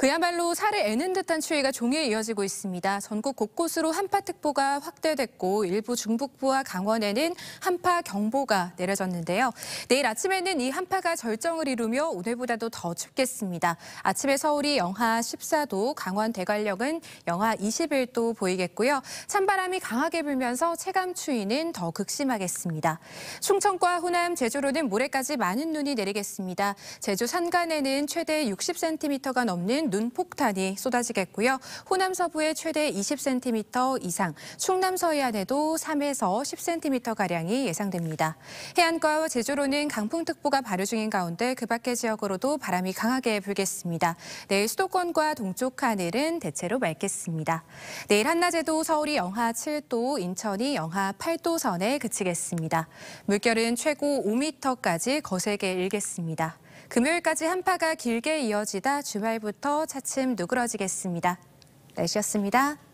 그야말로 살을 애는 듯한 추위가 종일 이어지고 있습니다. 전국 곳곳으로 한파특보가 확대됐고 일부 중북부와 강원에는 한파경보가 내려졌는데요. 내일 아침에는 이 한파가 절정을 이루며 오늘보다도 더 춥겠습니다. 아침에 서울이 영하 14도, 강원 대관령은 영하 21도 보이겠고요. 찬바람이 강하게 불면서 체감 추위는 더 극심하겠습니다. 충청과 호남, 제주로는 모레까지 많은 눈이 내리겠습니다. 제주 산간에는 최대 60cm가 넘는 눈폭탄이 쏟아지겠고요. 호남 서부에 최대 20cm 이상, 충남 서해안에도 3에서 10cm가량이 예상됩니다. 해안과 제주로는 강풍특보가 발효 중인 가운데 그 밖의 지역으로도 바람이 강하게 불겠습니다. 내일 수도권과 동쪽 하늘은 대체로 맑겠습니다. 내일 한낮에도 서울이 영하 7도, 인천이 영하 8도 선에 그치겠습니다. 물결은 최고 5m까지 거세게 일겠습니다. 금요일까지 한파가 길게 이어지다 주말부터 차츰 누그러지겠습니다. 날씨였습니다.